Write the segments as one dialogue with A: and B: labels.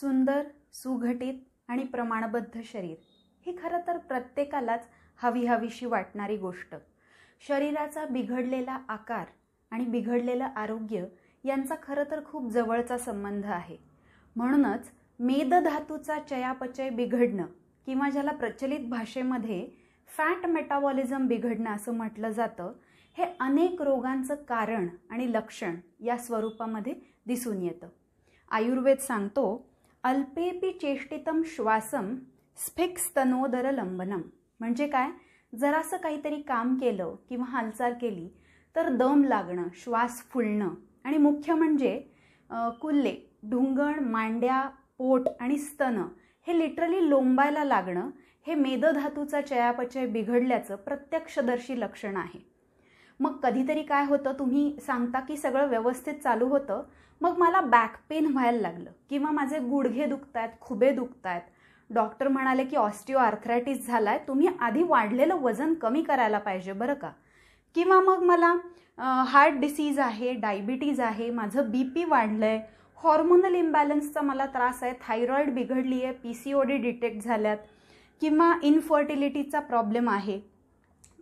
A: सुंदर सुघटित आणि प्रमाणबद्ध शरीर ही खरं तर प्रत्येकालाच हवी हवीशी वाटणारी गोष्ट शरीराचा बिघडलेला आकार आणि बिघडलेलं आरोग्य यांचा खरं तर खूप जवळचा संबंध आहे म्हणूनच मेदधातूचा चयापचय बिघडणं किंवा ज्याला प्रचलित भाषेमध्ये फॅट मेटाबॉलिझम बिघडणं असं म्हटलं जातं हे अनेक रोगांचं कारण आणि लक्षण या स्वरूपामध्ये दिसून येतं आयुर्वेद सांगतो अल्पेपी चेष्टितम श्वासम स्फिक लंबनम म्हणजे काय जरासं काहीतरी काम केलं किंवा हालचाल केली तर दम लागणं श्वास फुलणं आणि मुख्य म्हणजे कुल्ले ढुंगण मांड्या पोट आणि स्तन हे लिटरली लोंबायला लागणं हे मेदधातूचा चयापचय बिघडल्याचं प्रत्यक्षदर्शी लक्षण आहे मग कधीतरी काय होतं तुम्ही सांगता की सगळं व्यवस्थित चालू होतं मग मला बॅक पेन व्हायला लागलं किंवा माझे गुडघे दुखत आहेत खुबे दुखत आहेत डॉक्टर म्हणाले की ऑस्टिओ आर्थरायटिस झाला आहे तुम्ही आधी वाढलेलं वजन कमी करायला पाहिजे बरं का किंवा मग मला हार्ट डिसीज आहे डायबिटीज आहे माझं बी पी वाढलं हॉर्मोनल इम्बॅलन्सचा मला त्रास आहे थायरॉईड बिघडली आहे P C O D detect झाल्यात किंवा इनफर्टिलिटीचा प्रॉब्लेम आहे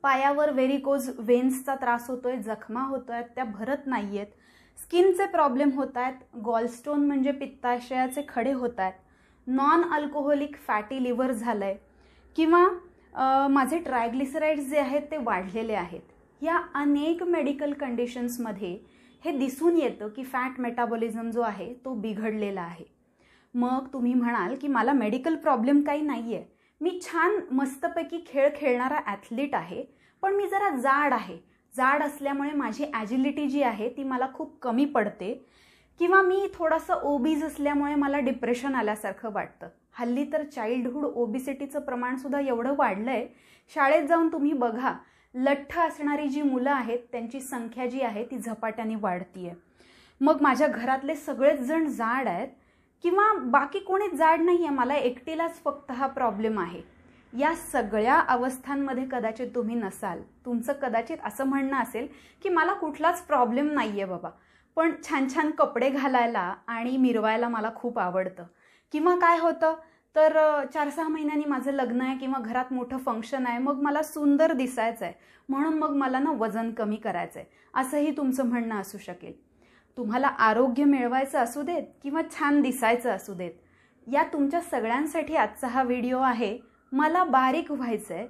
A: पायावर व्हेरिकोज वेन्सचा त्रास होतोय जखमा होतो आहेत त्या भरत नाही आहेत स्किनचे प्रॉब्लेम होत आहेत गॉलस्टोन म्हणजे पित्ताशयाचे खडे होत आहेत नॉन अल्कोहोलिक फॅटी लिव्हर झालं आहे किंवा माझे ट्रायग्लिसराईड्स जे आहेत ते वाढलेले आहेत या अनेक मेडिकल कंडिशन्समध्ये हे दिसून येतं की फॅट मेटाबॉलिझम जो आहे तो बिघडलेला आहे मग तुम्ही म्हणाल की मला मेडिकल प्रॉब्लेम काही नाही आहे मी छान मस्तपैकी खेळ खेळणारा ॲथलीट आहे पण मी जरा जाड आहे जाड असल्यामुळे माझी ॲजिलिटी जी आहे ती मला खूप कमी पडते किंवा मी थोडासा ओबीज असल्यामुळे मला डिप्रेशन आल्यासारखं वाटतं हल्ली तर चाइल्डहूड ओबिसिटीचं प्रमाणसुद्धा एवढं वाढलं आहे शाळेत जाऊन तुम्ही बघा लठ्ठ असणारी जी मुलं आहेत त्यांची संख्या जी आहे ती झपाट्याने वाढती आहे मग माझ्या घरातले सगळेच जण जाड आहेत किंवा बाकी कोणी जाड नाही आहे मला एकटीलाच फक्त हा प्रॉब्लेम आहे या सगळ्या अवस्थांमध्ये कदाचित तुम्ही नसाल तुमचं कदाचित असं म्हणणं असेल की मला कुठलाच प्रॉब्लेम नाही आहे बाबा पण छान छान कपडे घालायला आणि मिरवायला मला खूप आवडतं किंवा काय होतं तर चार सहा महिन्यांनी माझं लग्न आहे किंवा घरात मोठं फंक्शन आहे मग मला सुंदर दिसायचं आहे म्हणून मग मला ना वजन कमी करायचं आहे असंही तुमचं म्हणणं असू शकेल तुम्हाला आरोग्य मिळवायचं असू देत किंवा छान दिसायचं असू देत या तुमच्या सगळ्यांसाठी आजचा हा व्हिडिओ आहे मला बारीक व्हायचं आहे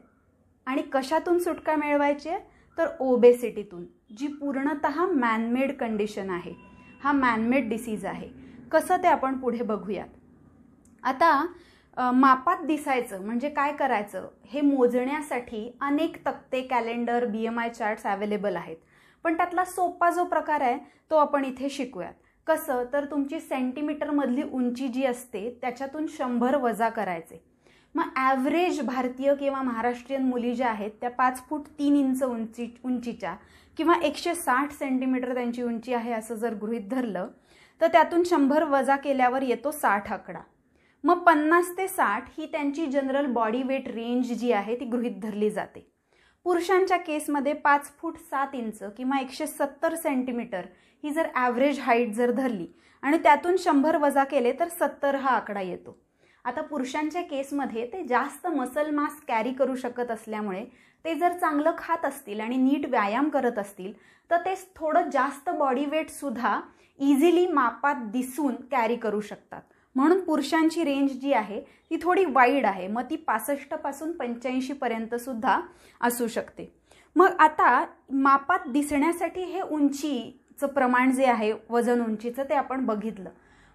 A: आणि कशातून सुटका मिळवायची आहे तर ओबेसिटीतून जी पूर्णत मॅनमेड कंडिशन आहे हा मॅनमेड डिसीज आहे कसं ते आपण पुढे बघूयात आता मापात दिसायचं म्हणजे काय करायचं हे मोजण्यासाठी अनेक तक्ते calendar B M I charts available आहेत पण त्यातला सोपा जो प्रकार आहे तो आपण इथे शिकूयात कसं तर तुमची सेंटीमीटरमधली उंची जी असते त्याच्यातून शंभर वजा करायचे मग ॲव्हरेज भारतीय किंवा महाराष्ट्रीयन मुली ज्या आहेत त्या पाच फूट तीन इंच उंची उंचीच्या किंवा एकशे साठ सेंटीमीटर त्यांची उंची आहे असं जर गृहीत धरलं तर त्यातून शंभर वजा केल्यावर येतो साठ आकडा मग पन्नास ते साठ ही त्यांची जनरल बॉडी वेट रेंज जी आहे ती गृहीत धरली जाते पुरुषांच्या केसमध्ये पाच फूट सात इंच किंवा एकशे सत्तर सेंटीमीटर ही जर ॲव्हरेज हाईट जर धरली आणि त्यातून शंभर वजा केले तर सत्तर हा आकडा येतो आता पुरुषांच्या केसमध्ये ते जास्त मसल मास कॅरी करू शकत असल्यामुळे ते जर चांगलं खात असतील आणि नीट व्यायाम करत असतील तर ते थोडं जास्त बॉडी वेटसुद्धा इझिली मापात दिसून कॅरी करू शकतात म्हणून पुरुषांची रेंज जी आहे ती थोडी वाईड आहे मग ती पासष्टपासून सुद्धा असू शकते मग आता मापात दिसण्यासाठी हे उंचीचं प्रमाण जे आहे वजन उंचीचं ते आपण बघितलं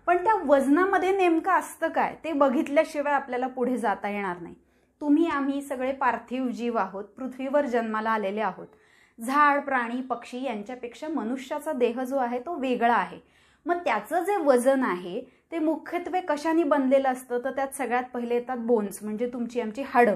A: पण त्या वजनामध्ये नेमकं असतं काय ते बघितल्याशिवाय आपल्याला पुढे जाता येणार नाही तुम्ही आम्ही सगळे पार्थिव जीव आहोत पृथ्वीवर जन्माला आलेले आहोत झाड प्राणी पक्षी यांच्यापेक्षा मनुष्याचा देह जो आहे तो वेगळा आहे मग त्याचं जे वजन आहे ते मुख्यत्वे कशाने बनलेलं असतं तर त्यात सगळ्यात पहिले येतात बोन्स म्हणजे तुमची आमची हाडं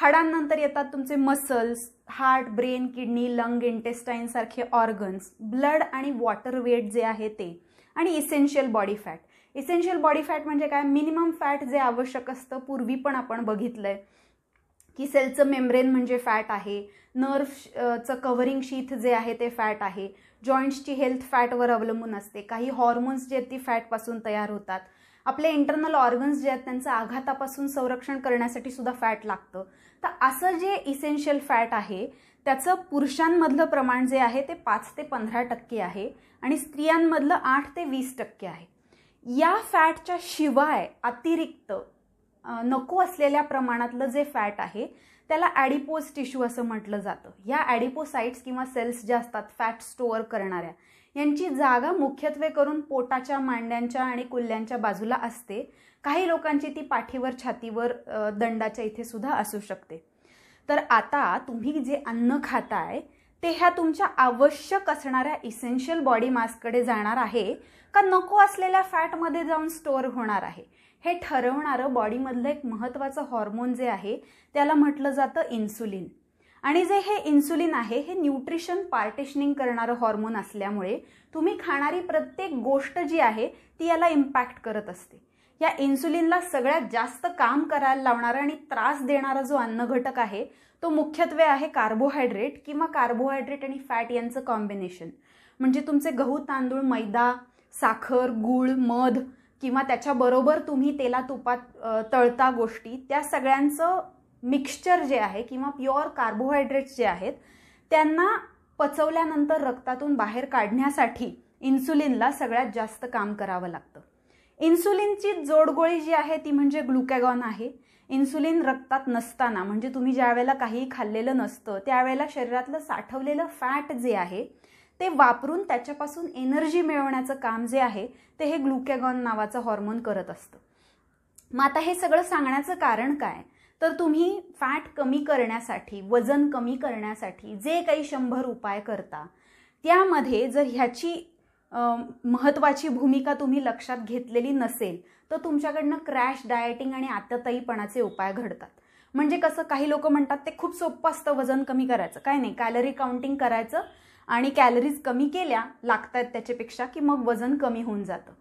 A: हाडांनंतर येतात तुमचे muscles heart brain kidney lung intestine सारखे ऑर्गन्स ब्लड आणि वॉटर वेट जे आहे ते आणि essential body fat essential body fat म्हणजे काय मिनिमम फॅट जे आवश्यक असतं पूर्वी पण आपण बघितलंय की सेलचं मेम्ब्रेन म्हणजे फॅट आहे नर्व्हचं कवरिंग शीथ जे आहे ते फॅट आहे जॉईंट्सची हेल्थ फॅटवर अवलंबून असते काही हॉर्मोन्स जे आहेत ती फॅटपासून तयार होतात आपले इंटरनल ऑर्गन्स जे आहेत त्यांचं आघातापासून संरक्षण करण्यासाठी सुद्धा फॅट लागतं तर असं जे इसेन्शियल फॅट आहे त्याचं पुरुषांमधलं प्रमाण जे आहे ते पाच ते पंधरा टक्के आहे आणि स्त्रियांमधलं आठ ते वीस टक्के आहे या फॅटच्या शिवाय अतिरिक्त नको असलेल्या प्रमाणातलं जे फॅट आहे त्याला ॲडिपोज टिश्यू असं म्हटलं जातं ह्या ॲडिपोसाईट्स किंवा सेल्स ज्या असतात फॅट स्टोअर करणाऱ्या यांची जागा मुख्यत्वे करून पोटाच्या मांड्यांच्या आणि कुल्ल्यांच्या बाजूला असते काही लोकांची ती पाठीवर छातीवर दंडाच्या इथे सुद्धा असू शकते तर आता तुम्ही जे अन्न खाताय ते ह्या तुमच्या आवश्यक असणाऱ्या इसेन्शियल बॉडी मासकडे जाणार आहे का नको असलेल्या फॅटमध्ये जाऊन स्टोअर होणार आहे हे ठरवणारं बॉडीमधलं एक महत्त्वाचं हॉर्मोन जे आहे त्याला म्हटलं जातं इन्सुलिन आणि जे हे इन्सुलिन आहे हे न्यूट्रिशन पार्टिशनिंग करणारं हॉर्मोन असल्यामुळे तुम्ही खाणारी प्रत्येक गोष्ट जी आहे ती याला इम्पॅक्ट करत असते या इन्सुलिनला सगळ्यात जास्त काम करायला लावणारा आणि त्रास देणारा जो अन्न घटक आहे तो मुख्यत्वे आहे कार्बोहायड्रेट किंवा कार्बोहायड्रेट आणि फॅट यांचं कॉम्बिनेशन म्हणजे तुमचे गहू तांदूळ मैदा साखर गूळ मध किंवा त्याच्याबरोबर तुम्ही तेला तुपात तळता गोष्टी त्या सगळ्यांचं मिक्सचर जे आहे किंवा प्युअर कार्बोहायड्रेट्स जे आहेत त्यांना पचवल्यानंतर रक्तातून बाहेर काढण्यासाठी इन्सुलिनला सगळ्यात जास्त काम करावं लागतं इन्सुलिनची जोडगोळी जी आहे ती म्हणजे ग्लुकॅगॉन आहे इन्सुलिन रक्तात नसताना म्हणजे तुम्ही ज्या वेळेला काहीही खाल्लेलं नसतं त्यावेळेला शरीरातलं साठवलेलं फॅट जे आहे ते वापरून त्याच्यापासून एनर्जी मिळवण्याचं काम जे आहे ते हे ग्लुकॅगॉन नावाचं हॉर्मोन करत असतं मग आता हे सगळं सांगण्याचं कारण काय तर तुम्ही फॅट कमी करण्यासाठी वजन कमी करण्यासाठी जे काही शंभर उपाय करता त्यामध्ये जर ह्याची महत्त्वाची भूमिका तुम्ही लक्षात घेतलेली नसेल तर तुमच्याकडनं क्रॅश डायटिंग आणि आत्याताईपणाचे उपाय घडतात म्हणजे कसं काही लोक म्हणतात ते खूप सोपं असतं वजन कमी करायचं काय नाही कॅलरी काउंटिंग करायचं आणि कॅलरीज कमी केल्या लागतात त्याच्यापेक्षा की मग वजन कमी होऊन जातं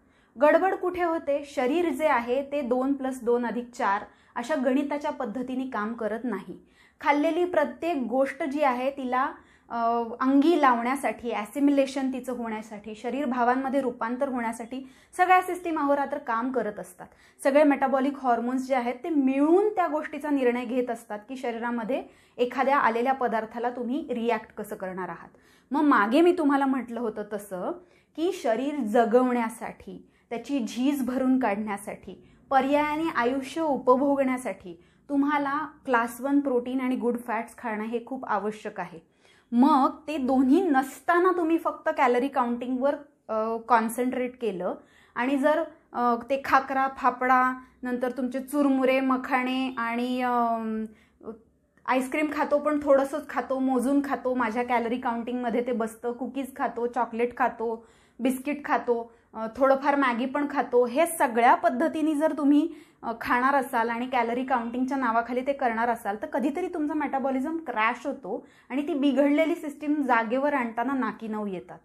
A: गडबड कुठे होते शरीर जे आहे ते दोन प्लस दोन अधिक चार अशा गणिताच्या पद्धतीने काम करत नाही खाल्लेली प्रत्येक गोष्ट जी आहे तिला अंगी लावण्यासाठी ॲसिम्युलेशन तिचं होण्यासाठी शरीर भावांमध्ये रूपांतर होण्यासाठी सगळ्या सिस्टीम अहोरात्र काम करत असतात सगळे मेटाबॉलिक हॉर्मोन्स जे आहेत ते मिळून त्या गोष्टीचा निर्णय घेत असतात की शरीरामध्ये एखाद्या आलेल्या पदार्थाला तुम्ही रिॲक्ट कसं करणार आहात मग मागे मी तुम्हाला म्हटलं होतं तसं की शरीर जगवण्यासाठी त्याची झीज भरून काढण्यासाठी पर्यायाने आयुष्य उपभोगण्यासाठी तुम्हाला क्लास वन प्रोटीन आणि गुड फॅट्स खाणं हे खूप आवश्यक आहे मग ते दोन्ही नसताना तुम्ही फक्त कॅलरी काउंटिंगवर कॉन्सन्ट्रेट केलं आणि जर ते खाकरा फापडा नंतर तुमचे चुरमुरे मखाणे आणि आईस्क्रीम खातो पण थोडंसंच खातो मोजून खातो माझ्या कॅलरी काउंटिंगमध्ये ते बसतं कुकीज खातो चॉकलेट खातो बिस्किट खातो थोडंफार मॅगी पण खातो हे सगळ्या पद्धतीने जर तुम्ही खाणार असाल आणि कॅलरी काउंटिंगच्या नावाखाली ते करणार असाल तर कधीतरी तुमचा मेटाबॉलिझम क्रॅश होतो आणि ती बिघडलेली सिस्टीम जागेवर आणताना नाकी नऊ येतात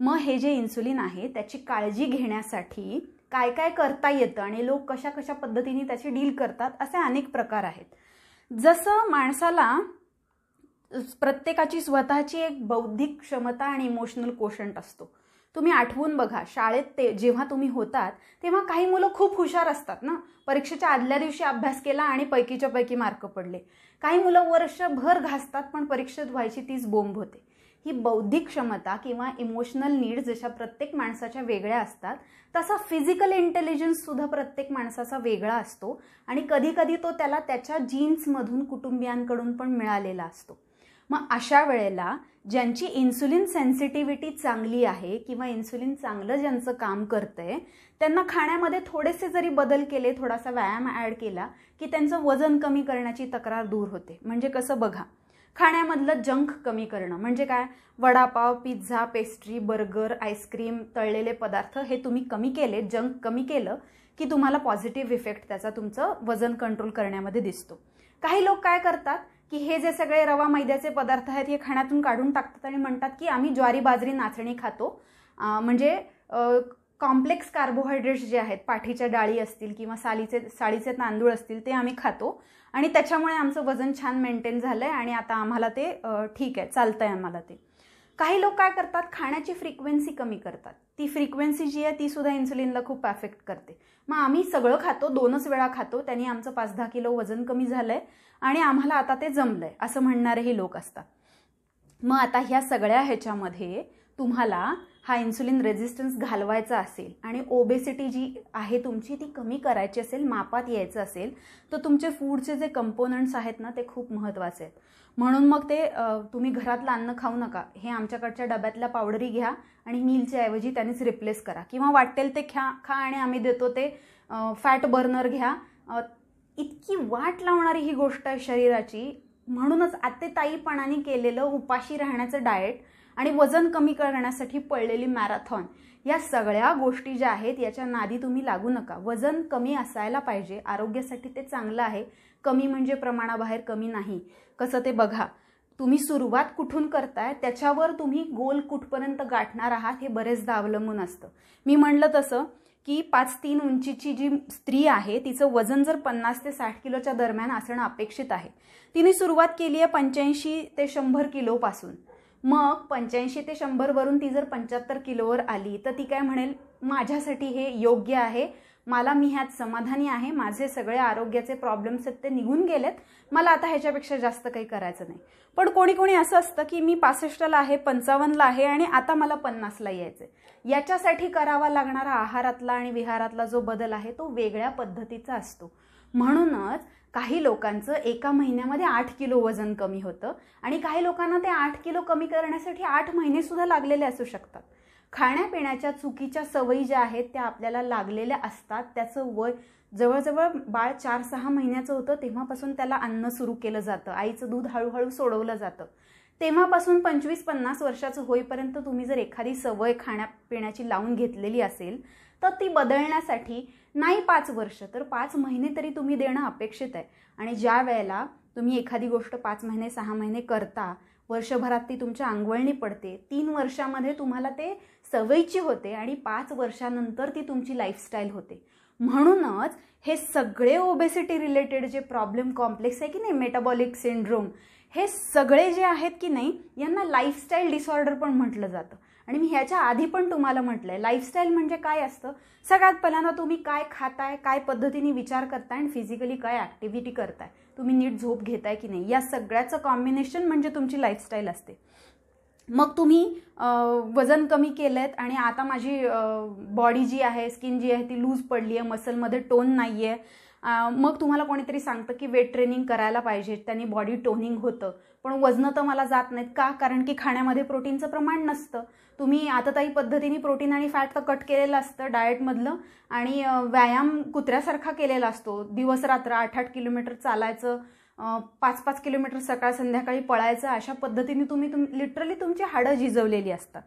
A: मग हे जे इन्सुलिन आहे त्याची काळजी घेण्यासाठी काय काय करता येतं आणि लोक कशा कशा पद्धतीने त्याची डील करतात असे अनेक प्रकार आहेत जसं माणसाला प्रत्येकाची स्वतःची एक बौद्धिक क्षमता आणि इमोशनल कोशंट असतो तुम्ही आठवून बघा शाळेत ते जेव्हा तुम्ही होतात तेव्हा काही मुलं खूप हुशार असतात ना परीक्षेच्या आदल्या दिवशी अभ्यास केला आणि पैकीच्या पैकी मार्क पडले काही मुलं वर्षभर घासतात पण परीक्षेत व्हायची तीच बोंब होते ही बौद्धिक क्षमता किंवा इमोशनल नीड जशा प्रत्येक माणसाच्या वेगळ्या असतात तसा फिजिकल इंटेलिजन्स सुद्धा प्रत्येक माणसाचा वेगळा असतो आणि कधीकधी तो त्याला त्याच्या जीन्समधून कुटुंबियांकडून पण मिळालेला असतो मग अशा वेळेला ज्यांची इन्सुलिन सेन्सिटिव्हिटी चांगली आहे किंवा इन्सुलिन चांगलं ज्यांचं काम करतंय त्यांना खाण्यामध्ये थोडेसे जरी बदल केले थोडासा व्यायाम ॲड केला की त्यांचं वजन कमी करण्याची तक्रार दूर होते म्हणजे कसं बघा खाण्यामधलं जंक कमी करणं म्हणजे काय vada pav pizza pastry burger ice cream तळलेले पदार्थ हे तुम्ही कमी केले जंक कमी केलं की तुम्हाला पॉझिटिव्ह इफेक्ट त्याचा तुमचं वजन कंट्रोल करण्यामध्ये दिसतो काही लोक काय करतात की हे जे सगळे रवा मैद्याचे पदार्थ आहेत हे खाण्यातून काढून टाकतात आणि म्हणतात की आम्ही ज्वारी बाजरी नाचणी खातो म्हणजे कॉम्प्लेक्स कार्बोहायड्रेट्स जे आहेत पाठीच्या डाळी असतील किंवा सालीचे साळीचे तांदूळ असतील ते आम्ही खातो आणि त्याच्यामुळे आमचं वजन छान मेंटेन झालं आहे आणि आता आम्हाला ते ठीक आहे चालतं आहे आम्हाला ते काही लोक काय करतात खाण्याची फ्रिक्वेन्सी कमी करतात ती फ्रिक्वेन्सी जी आहे ती सुद्धा इन्सुलिनला खूप अफेक्ट करते मग आम्ही सगळं खातो दोनच वेळा खातो त्यांनी आमचं पाच दहा किलो वजन कमी झालंय आणि आम्हाला आता ते जमलंय आहे असं म्हणणारेही लोक असतात मग आता ह्या सगळ्या ह्याच्यामध्ये तुम्हाला हा इन्सुलिन रेझिस्टन्स घालवायचा असेल आणि ओबेसिटी जी आहे तुमची ती कमी करायची असेल मापात यायचं असेल तर तुमचे फूडचे जे कंपोनंट्स आहेत ना ते खूप महत्त्वाचे आहेत म्हणून मग ते तुम्ही घरातलं अन्न खाऊ नका हे आमच्याकडच्या डब्यातल्या पावडरी घ्या आणि मिलच्या ऐवजी त्यांनीच रिप्लेस करा किंवा वाटेल ते खा खा आणि आम्ही देतो ते फॅट बर्नर घ्या इतकी वाट लावणारी ही गोष्ट आहे शरीराची म्हणूनच ताईपणाने केलेलं उपाशी राहण्याचं डाएट आणि वजन कमी करण्यासाठी पळलेली मॅरेथॉन या सगळ्या गोष्टी ज्या आहेत याच्या नादी तुम्ही लागू नका वजन कमी असायला पाहिजे आरोग्यासाठी ते चांगलं आहे कमी म्हणजे प्रमाणाबाहेर कमी नाही कसं ते बघा तुम्ही सुरुवात कुठून करताय त्याच्यावर तुम्ही गोल कुठपर्यंत गाठणार आहात हे बरेचदा अवलंबून असतं मी म्हणलं तसं की पाच तीन उंचीची जी स्त्री आहे तिचं वजन जर पन्नास ते साठ किलोच्या दरम्यान असणं अपेक्षित आहे तिने सुरुवात केली आहे पंच्याऐंशी ते शंभर किलोपासून मग पंच्याऐंशी ते शंभरवरून ती जर पंच्याहत्तर किलोवर आली तर ती काय म्हणेल माझ्यासाठी हे योग्य आहे मला मी ह्यात समाधानी आहे माझे सगळे आरोग्याचे प्रॉब्लेम्स आहेत ते निघून गेलेत मला आता ह्याच्यापेक्षा जास्त काही करायचं नाही पण कोणी कोणी असं असतं की मी पासष्टला आहे पंचावन्नला आहे आणि आता मला पन्नासला यायचं याच्यासाठी करावा लागणारा आहारातला आणि विहारातला जो बदल आहे तो वेगळ्या पद्धतीचा असतो म्हणूनच काही लोकांचं एका महिन्यामध्ये आठ किलो वजन कमी होतं आणि काही लोकांना ते आठ किलो कमी करण्यासाठी आठ सुद्धा लागलेले असू शकतात खाण्यापिण्याच्या चुकीच्या सवयी ज्या आहेत त्या आपल्याला लागलेल्या असतात त्याचं वय जवळजवळ बाळ चार सहा महिन्याचं होतं तेव्हापासून त्याला अन्न सुरू केलं जातं आईचं दूध हळूहळू सोडवलं जातं तेव्हापासून पंचवीस पन्नास वर्षाचं होईपर्यंत तुम्ही जर एखादी सवय खाण्यापिण्याची लावून घेतलेली असेल तर ती बदलण्यासाठी नाही पाच वर्ष तर पाच महिने तरी तुम्ही देणं अपेक्षित आहे आणि ज्या वेळेला तुम्ही एखादी गोष्ट पाच महिने सहा महिने करता वर्षभरात ती तुमच्या अंगवळणी पडते तीन वर्षामध्ये तुम्हाला ते सवयीची होते आणि पाच वर्षानंतर ती तुमची लाईफस्टाईल होते म्हणूनच हे सगळे ओबेसिटी रिलेटेड जे प्रॉब्लेम कॉम्प्लेक्स आहे की नाही मेटाबॉलिक सिंड्रोम हे सगळे जे आहेत की नाही यांना लाईफस्टाईल डिसऑर्डर पण म्हटलं जातं आणि मी ह्याच्या आधी पण तुम्हाला म्हटलं आहे लाईफस्टाईल म्हणजे काय असतं सगळ्यात पहिल्यांदा तुम्ही काय खाताय काय पद्धतीने विचार करताय आणि फिजिकली काय ॲक्टिव्हिटी करताय तुम्ही नीट झोप घेताय की नाही या सगळ्याचं कॉम्बिनेशन म्हणजे तुमची लाईफस्टाईल असते मग तुम्ही वजन कमी केलं आणि आता माझी बॉडी जी आहे स्किन जी आहे ती लूज पडली आहे मसलमध्ये टोन नाही आहे मग तुम्हाला कोणीतरी सांगतं की वेट ट्रेनिंग करायला पाहिजे त्यांनी बॉडी टोनिंग होतं पण वजनं तर मला जात नाहीत का कारण की खाण्यामध्ये प्रोटीनचं प्रमाण नसतं तुम्ही आता ताई पद्धतीने प्रोटीन आणि फॅट तर कट केलेलं असतं डाएटमधलं आणि व्यायाम कुत्र्यासारखा केलेला असतो दिवस रात्र आठ आठ किलोमीटर चालायचं पाच पाच किलोमीटर सकाळ संध्याकाळी पळायचं अशा पद्धतीने तुम्ही तुम लिटरली तुमची हाडं झिजवलेली असतात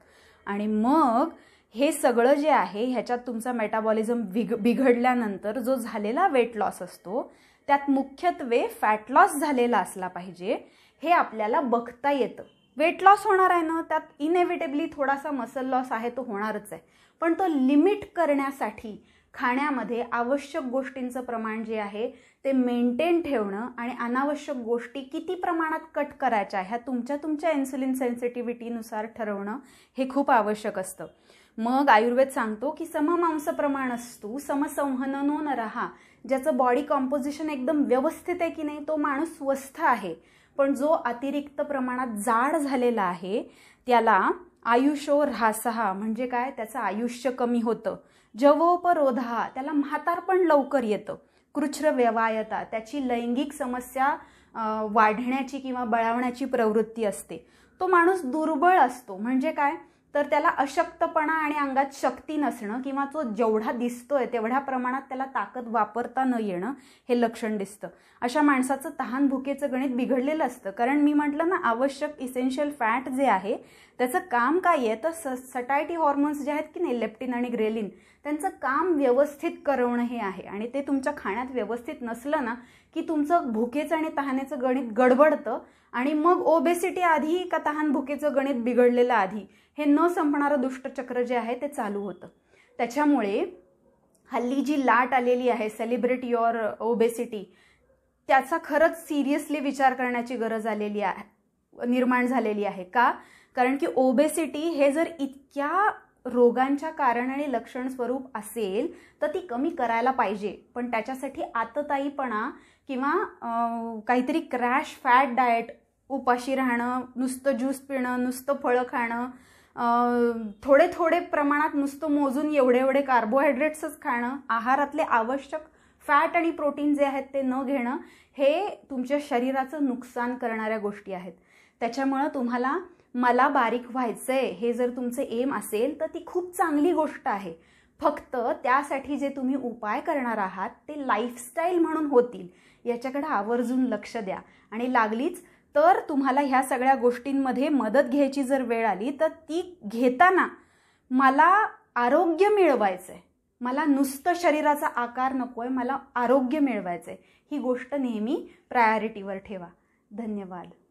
A: आणि मग हे सगळं जे आहे ह्याच्यात तुमचा मेटाबॉलिझम बिघ बिघडल्यानंतर जो झालेला वेट लॉस असतो त्यात मुख्यत्वे फॅट लॉस झालेला असला पाहिजे हे आपल्याला बघता येतं वेट लॉस होणार आहे ना त्यात इनएव्हिटेबली थोडासा मसल लॉस आहे तो होणारच आहे पण तो लिमिट करण्यासाठी खाण्यामध्ये आवश्यक गोष्टींचं प्रमाण जे आहे ते मेंटेन ठेवणं आणि अनावश्यक गोष्टी किती प्रमाणात कट करायच्या ह्या तुमच्या तुमच्या इन्सुलिन सेन्सिटिव्हिटीनुसार ठरवणं हे खूप आवश्यक असतं मग आयुर्वेद सांगतो की सममांस प्रमाण असतो समसंहननो न राहा ज्याचं बॉडी कॉम्पोजिशन एकदम व्यवस्थित आहे की नाही तो माणूस स्वस्थ आहे पण जो अतिरिक्त प्रमाणात जाड झालेला आहे त्याला आयुषो ऱ्हासहा म्हणजे काय त्याचं आयुष्य कमी होतं जवोपरोधा त्याला म्हातारपण लवकर येतं कृच्र व्यवायता त्याची लैंगिक समस्या वाढण्याची किंवा बळावण्याची प्रवृत्ती असते तो माणूस दुर्बळ असतो म्हणजे काय तर त्याला अशक्तपणा आणि अंगात शक्ती नसणं किंवा तो जेवढा दिसतोय तेवढ्या प्रमाणात त्याला ताकद वापरता न येणं हे लक्षण दिसतं अशा माणसाचं तहान भुकेचं गणित बिघडलेलं असतं कारण मी म्हटलं ना आवश्यक इसेन्शियल फॅट जे आहे त्याचं काम काय आहे तर स सटायटी हॉर्मोन्स जे आहेत की नाही लेप्टिन आणि ग्रेलिन त्यांचं काम व्यवस्थित करवणं हे आहे आणि ते तुमच्या खाण्यात व्यवस्थित नसलं ना की तुमचं भुकेचं आणि तहानेचं गणित गडबडतं आणि मग ओबेसिटी आधी का तहान भुकेचं गणित बिघडलेलं आधी हे न संपणारं दुष्टचक्र जे आहे ते चालू होतं त्याच्यामुळे हल्ली जी लाट आलेली आहे सेलिब्रेट युअर ओबेसिटी त्याचा खरंच सिरियसली विचार करण्याची गरज आलेली आहे निर्माण झालेली आहे का कारण की ओबेसिटी हे जर इतक्या रोगांच्या कारण आणि लक्षण स्वरूप असेल तर ती कमी करायला पाहिजे पण त्याच्यासाठी आतताईपणा किंवा काहीतरी क्रॅश फॅट डाएट उपाशी राहणं नुसतं ज्यूस पिणं नुसतं फळं खाणं थोडे थोडे प्रमाणात नुसतं मोजून एवढे एवढे कार्बोहायड्रेट्सच खाणं आहारातले आवश्यक फॅट आणि प्रोटीन जे आहेत ते न घेणं हे तुमच्या शरीराचं नुकसान करणाऱ्या गोष्टी आहेत त्याच्यामुळं तुम्हाला मला बारीक व्हायचं हे जर तुमचं एम असेल तर ती खूप चांगली गोष्ट आहे फक्त त्यासाठी जे तुम्ही उपाय करणार आहात ते लाईफस्टाईल म्हणून होतील याच्याकडे आवर्जून लक्ष द्या आणि लागलीच तर तुम्हाला ह्या सगळ्या गोष्टींमध्ये मदत घ्यायची जर वेळ आली तर ती घेताना मला आरोग्य मिळवायचं आहे मला नुसतं शरीराचा आकार नको आहे मला आरोग्य मिळवायचं आहे ही गोष्ट नेहमी प्रायोरिटीवर ठेवा धन्यवाद